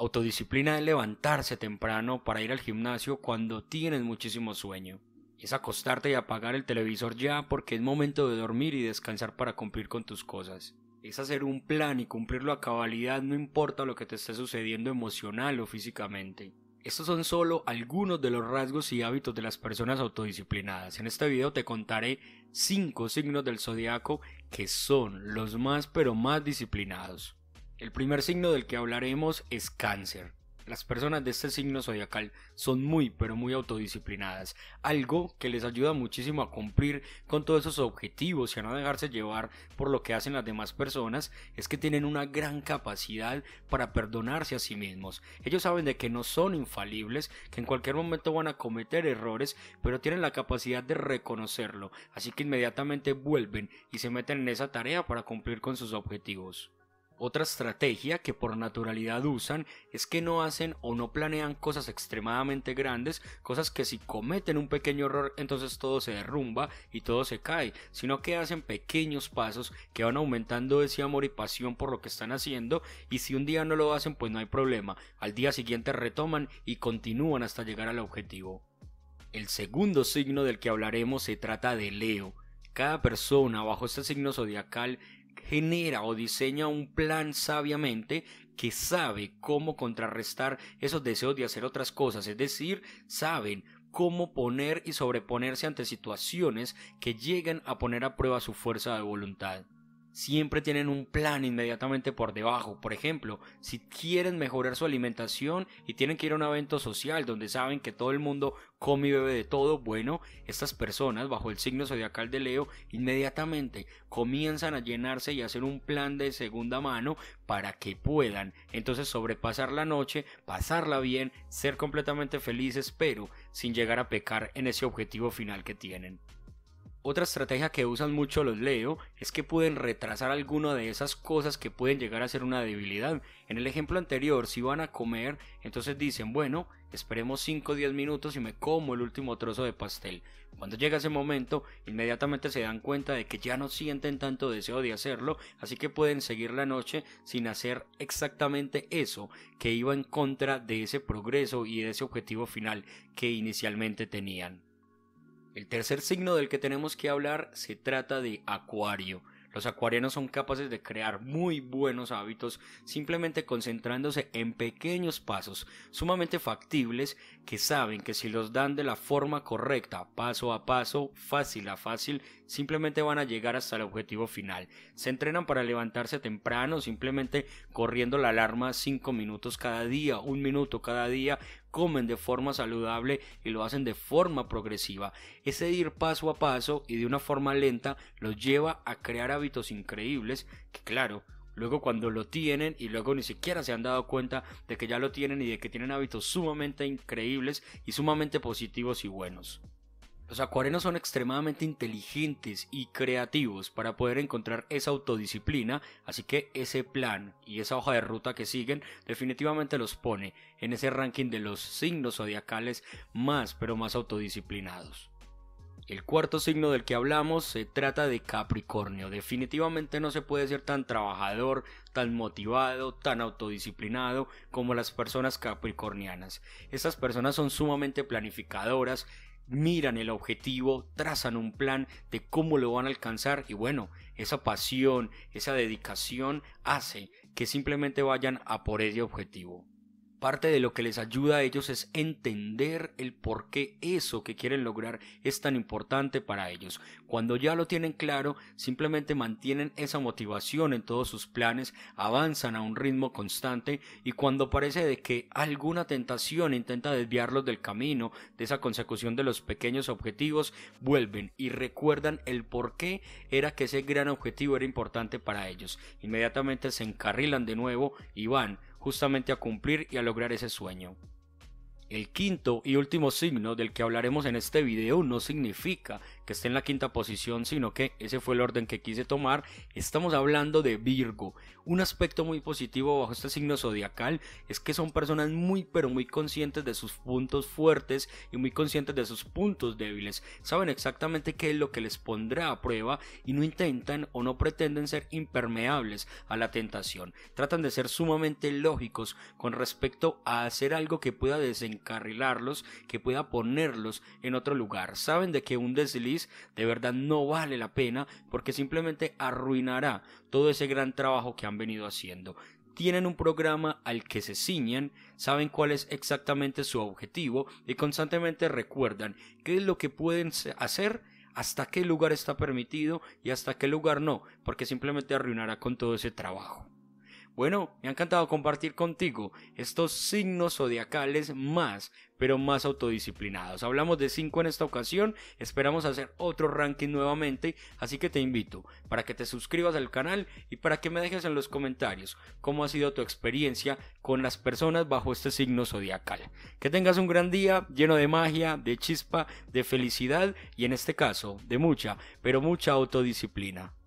Autodisciplina es levantarse temprano para ir al gimnasio cuando tienes muchísimo sueño. Es acostarte y apagar el televisor ya porque es momento de dormir y descansar para cumplir con tus cosas. Es hacer un plan y cumplirlo a cabalidad no importa lo que te esté sucediendo emocional o físicamente. Estos son solo algunos de los rasgos y hábitos de las personas autodisciplinadas. En este video te contaré 5 signos del zodiaco que son los más pero más disciplinados. El primer signo del que hablaremos es cáncer. Las personas de este signo zodiacal son muy pero muy autodisciplinadas, algo que les ayuda muchísimo a cumplir con todos esos objetivos y a no dejarse llevar por lo que hacen las demás personas, es que tienen una gran capacidad para perdonarse a sí mismos. Ellos saben de que no son infalibles, que en cualquier momento van a cometer errores, pero tienen la capacidad de reconocerlo, así que inmediatamente vuelven y se meten en esa tarea para cumplir con sus objetivos. Otra estrategia que por naturalidad usan es que no hacen o no planean cosas extremadamente grandes, cosas que si cometen un pequeño error entonces todo se derrumba y todo se cae, sino que hacen pequeños pasos que van aumentando ese amor y pasión por lo que están haciendo y si un día no lo hacen pues no hay problema, al día siguiente retoman y continúan hasta llegar al objetivo. El segundo signo del que hablaremos se trata de Leo. Cada persona bajo este signo zodiacal genera o diseña un plan sabiamente que sabe cómo contrarrestar esos deseos de hacer otras cosas, es decir, saben cómo poner y sobreponerse ante situaciones que llegan a poner a prueba su fuerza de voluntad siempre tienen un plan inmediatamente por debajo. Por ejemplo, si quieren mejorar su alimentación y tienen que ir a un evento social donde saben que todo el mundo come y bebe de todo, bueno, estas personas bajo el signo zodiacal de Leo inmediatamente comienzan a llenarse y hacer un plan de segunda mano para que puedan entonces sobrepasar la noche, pasarla bien, ser completamente felices, pero sin llegar a pecar en ese objetivo final que tienen. Otra estrategia que usan mucho los Leo es que pueden retrasar alguna de esas cosas que pueden llegar a ser una debilidad. En el ejemplo anterior, si van a comer, entonces dicen, bueno, esperemos 5 o 10 minutos y me como el último trozo de pastel. Cuando llega ese momento, inmediatamente se dan cuenta de que ya no sienten tanto deseo de hacerlo, así que pueden seguir la noche sin hacer exactamente eso que iba en contra de ese progreso y de ese objetivo final que inicialmente tenían. El tercer signo del que tenemos que hablar se trata de Acuario. Los acuarianos son capaces de crear muy buenos hábitos simplemente concentrándose en pequeños pasos sumamente factibles que saben que si los dan de la forma correcta, paso a paso, fácil a fácil, simplemente van a llegar hasta el objetivo final. Se entrenan para levantarse temprano, simplemente corriendo la alarma 5 minutos cada día, un minuto cada día, comen de forma saludable y lo hacen de forma progresiva. Ese ir paso a paso y de una forma lenta los lleva a crear hábitos increíbles que claro, luego cuando lo tienen y luego ni siquiera se han dado cuenta de que ya lo tienen y de que tienen hábitos sumamente increíbles y sumamente positivos y buenos. Los acuarenos son extremadamente inteligentes y creativos para poder encontrar esa autodisciplina, así que ese plan y esa hoja de ruta que siguen definitivamente los pone en ese ranking de los signos zodiacales más pero más autodisciplinados. El cuarto signo del que hablamos se trata de Capricornio. Definitivamente no se puede ser tan trabajador, tan motivado, tan autodisciplinado como las personas capricornianas. Estas personas son sumamente planificadoras, miran el objetivo, trazan un plan de cómo lo van a alcanzar y bueno, esa pasión, esa dedicación hace que simplemente vayan a por ese objetivo. Parte de lo que les ayuda a ellos es entender el por qué eso que quieren lograr es tan importante para ellos. Cuando ya lo tienen claro, simplemente mantienen esa motivación en todos sus planes, avanzan a un ritmo constante y cuando parece de que alguna tentación intenta desviarlos del camino, de esa consecución de los pequeños objetivos, vuelven y recuerdan el por qué era que ese gran objetivo era importante para ellos. Inmediatamente se encarrilan de nuevo y van justamente a cumplir y a lograr ese sueño. El quinto y último signo del que hablaremos en este video no significa que esté en la quinta posición, sino que ese fue el orden que quise tomar. Estamos hablando de Virgo. Un aspecto muy positivo bajo este signo zodiacal es que son personas muy pero muy conscientes de sus puntos fuertes y muy conscientes de sus puntos débiles. Saben exactamente qué es lo que les pondrá a prueba y no intentan o no pretenden ser impermeables a la tentación. Tratan de ser sumamente lógicos con respecto a hacer algo que pueda desencarrilarlos, que pueda ponerlos en otro lugar. Saben de que un desliz de verdad no vale la pena porque simplemente arruinará todo ese gran trabajo que han venido haciendo tienen un programa al que se ciñen, saben cuál es exactamente su objetivo y constantemente recuerdan qué es lo que pueden hacer, hasta qué lugar está permitido y hasta qué lugar no, porque simplemente arruinará con todo ese trabajo. Bueno, me ha encantado compartir contigo estos signos zodiacales más, pero más autodisciplinados. Hablamos de 5 en esta ocasión, esperamos hacer otro ranking nuevamente, así que te invito para que te suscribas al canal y para que me dejes en los comentarios cómo ha sido tu experiencia con las personas bajo este signo zodiacal. Que tengas un gran día lleno de magia, de chispa, de felicidad y en este caso de mucha, pero mucha autodisciplina.